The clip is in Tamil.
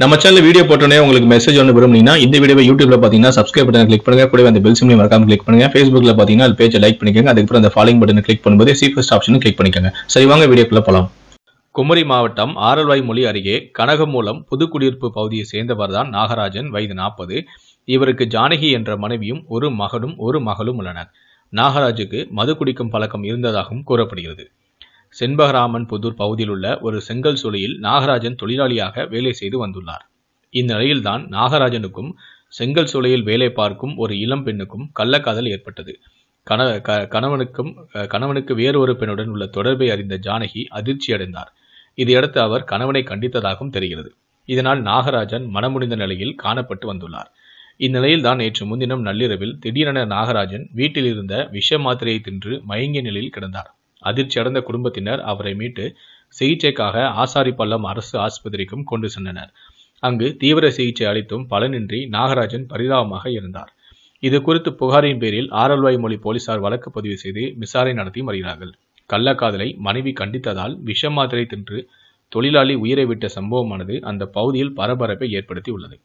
நம்ம சேனல் வீடியோ போட்டோன்னே உங்களுக்கு மெசேஜ் ஒன்று விரும்புனீங்கன்னா இந்த வீடியோ யூடியூப்ல பார்த்தீங்கன்னா சப்ஸ்கிரைப் பட்டன் கிளிக் பண்ணுங்க கூட அந்த பெல் சிம்லையும் மறக்காம கிளிக் பண்ணுங்க ஃபேஸ்புக்ல பார்த்தீங்கன்னா அது பேஜை லைக் பண்ணிக்கோங்க அதுக்கப்புறம் அந்த ஃபாலோ பட்டன் கிளிக் பண்ணும்போது சீஃபஸ்ட் ஆப்ஷனும் கிளிக் பண்ணிக்கோங்க சரி வாங்க வீடியோக்குள்ள போகலாம் குமரி மாவட்டம் ஆரல்வாய் மொழி அருகே கனகமூலம் புதுக்குடியிருப்பு பகுதியை சேர்ந்தவர் தான் நாகராஜன் வயது நாற்பது இவருக்கு ஜானகி என்ற மனைவியும் ஒரு மகனும் ஒரு மகளும் உள்ளனர் நாகராஜுக்கு மது குடிக்கும் பழக்கம் இருந்ததாகவும் கூறப்படுகிறது செண்பகராமன் புதூர் பகுதியில் உள்ள ஒரு செங்கல் சூளையில் நாகராஜன் தொழிலாளியாக வேலை செய்து வந்துள்ளார் இந்நிலையில்தான் நாகராஜனுக்கும் செங்கல் சூளையில் வேலை பார்க்கும் ஒரு இளம் பெண்ணுக்கும் கள்ளக்காதல் ஏற்பட்டது கண கணவனுக்கும் கணவனுக்கு வேறு ஒரு பெண்ணுடன் உள்ள தொடர்பை அறிந்த ஜானகி அதிர்ச்சியடைந்தார் இதையடுத்து அவர் கணவனை கண்டித்ததாகவும் தெரிகிறது இதனால் நாகராஜன் மனமுடிந்த நிலையில் காணப்பட்டு வந்துள்ளார் இந்நிலையில் தான் நேற்று முன்தினம் நள்ளிரவில் திடீரென நாகராஜன் வீட்டில் இருந்த விஷ மாத்திரையை தின்று மயங்கிய நிலையில் கிடந்தார் அதிர்ச்சி அடைந்த குடும்பத்தினர் அவரை மீட்டு சிகிச்சைக்காக ஆசாரிப்பள்ளம் அரசு ஆஸ்பத்திரிக்கும் கொண்டு சென்றனர் அங்கு தீவிர சிகிச்சை அளித்தும் பலனின்றி நாகராஜன் பரிதாபமாக இருந்தார் இது குறித்து புகாரின் பேரில் ஆரல்வாய் மொழி போலீசார் வழக்கு பதிவு செய்து விசாரணை நடத்தி வருகிறார்கள் கள்ளக்காதலை மனைவி கண்டித்ததால் விஷ மாத்திரை தின்று தொழிலாளி உயிரை விட்ட சம்பவமானது அந்த பகுதியில் பரபரப்பை ஏற்படுத்தி உள்ளது